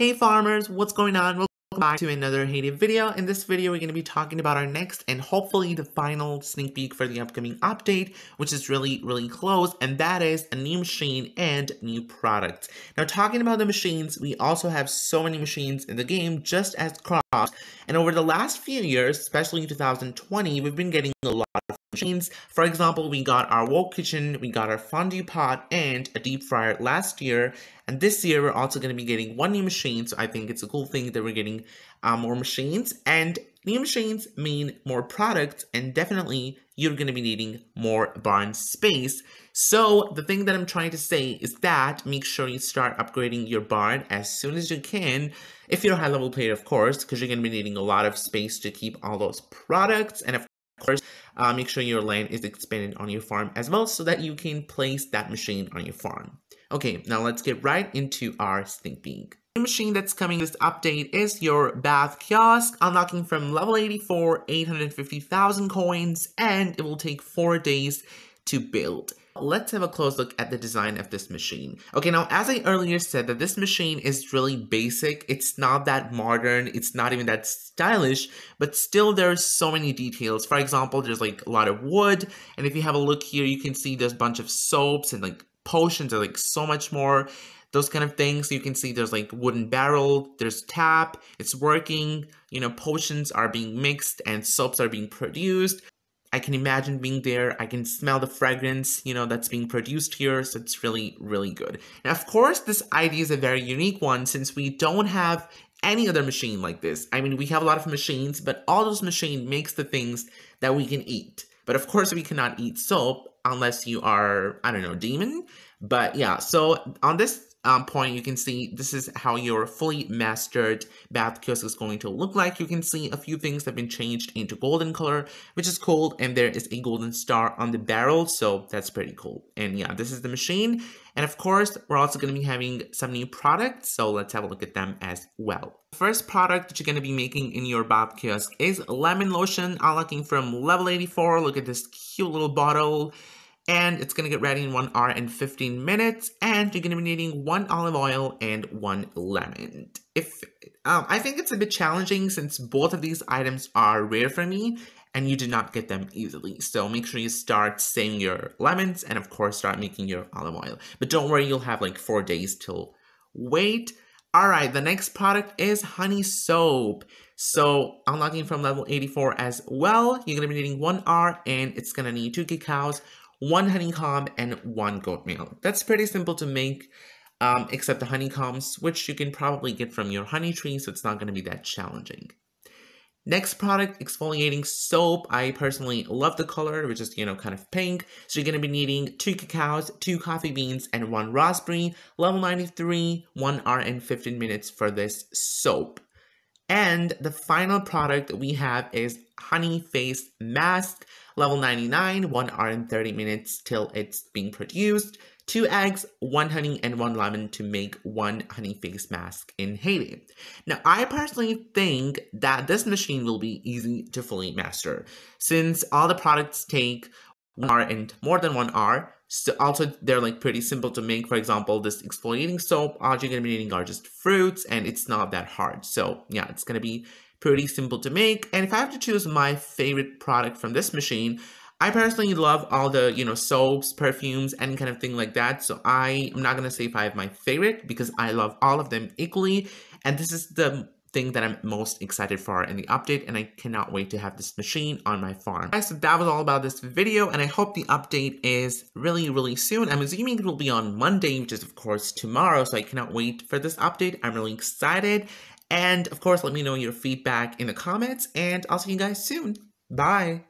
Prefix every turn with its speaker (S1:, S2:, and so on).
S1: Hey farmers, what's going on? Welcome back to another Hated video. In this video, we're going to be talking about our next and hopefully the final sneak peek for the upcoming update, which is really, really close, and that is a new machine and new products. Now, talking about the machines, we also have so many machines in the game, just as crops, and over the last few years, especially in 2020, we've been getting a lot of machines. For example, we got our wok kitchen, we got our fondue pot, and a deep fryer last year, and this year, we're also going to be getting one new machine. So I think it's a cool thing that we're getting uh, more machines. And new machines mean more products. And definitely, you're going to be needing more barn space. So the thing that I'm trying to say is that make sure you start upgrading your barn as soon as you can. If you're a high-level player, of course, because you're going to be needing a lot of space to keep all those products. And of course, uh, make sure your land is expanded on your farm as well so that you can place that machine on your farm. Okay, now let's get right into our thinking. The machine that's coming this update is your Bath Kiosk, unlocking from level 84, 850,000 coins, and it will take 4 days to build. Let's have a close look at the design of this machine. Okay, now as I earlier said that this machine is really basic, it's not that modern, it's not even that stylish, but still there's so many details. For example, there's like a lot of wood, and if you have a look here, you can see there's a bunch of soaps and like potions are like so much more those kind of things. You can see there's like wooden barrel, there's tap, it's working, you know, potions are being mixed and soaps are being produced. I can imagine being there. I can smell the fragrance, you know, that's being produced here. So it's really, really good. Now, of course, this idea is a very unique one since we don't have any other machine like this. I mean, we have a lot of machines, but all those machine makes the things that we can eat. But of course, we cannot eat soap unless you are, I don't know, demon. But yeah, so on this um, point, you can see this is how your fully mastered bath kiosk is going to look like. You can see a few things have been changed into golden color, which is cool. And there is a golden star on the barrel, so that's pretty cool. And yeah, this is the machine. And of course, we're also going to be having some new products, so let's have a look at them as well. The first product that you're going to be making in your bath kiosk is lemon lotion, unlocking from level 84. Look at this cute little bottle and it's going to get ready in one hour and 15 minutes and you're going to be needing one olive oil and one lemon if um, i think it's a bit challenging since both of these items are rare for me and you do not get them easily so make sure you start saving your lemons and of course start making your olive oil but don't worry you'll have like four days till wait all right the next product is honey soap so unlocking from level 84 as well, you're gonna be needing one R and it's gonna need two cacao's one honeycomb, and one goat meal. That's pretty simple to make, um, except the honeycombs, which you can probably get from your honey tree, so it's not going to be that challenging. Next product, exfoliating soap. I personally love the color, which is, you know, kind of pink. So you're going to be needing two cacaos, two coffee beans, and one raspberry. Level 93, 1 hour and 15 minutes for this soap. And the final product we have is Honey Face Mask, level 99, 1 hour and 30 minutes till it's being produced, 2 eggs, 1 honey, and 1 lemon to make 1 honey face mask in Haiti. Now, I personally think that this machine will be easy to fully master, since all the products take 1 hour and more than 1 hour, so also they're like pretty simple to make. For example, this exfoliating soap, all you're be are just fruits and it's not that hard. So yeah, it's gonna be pretty simple to make. And if I have to choose my favorite product from this machine, I personally love all the, you know, soaps, perfumes, any kind of thing like that. So I am not going to say if I have my favorite because I love all of them equally. And this is the thing that I'm most excited for in the update and I cannot wait to have this machine on my farm. Guys, so that was all about this video and I hope the update is really, really soon. I'm assuming it will be on Monday, which is of course tomorrow, so I cannot wait for this update. I'm really excited and of course, let me know your feedback in the comments, and I'll see you guys soon. Bye.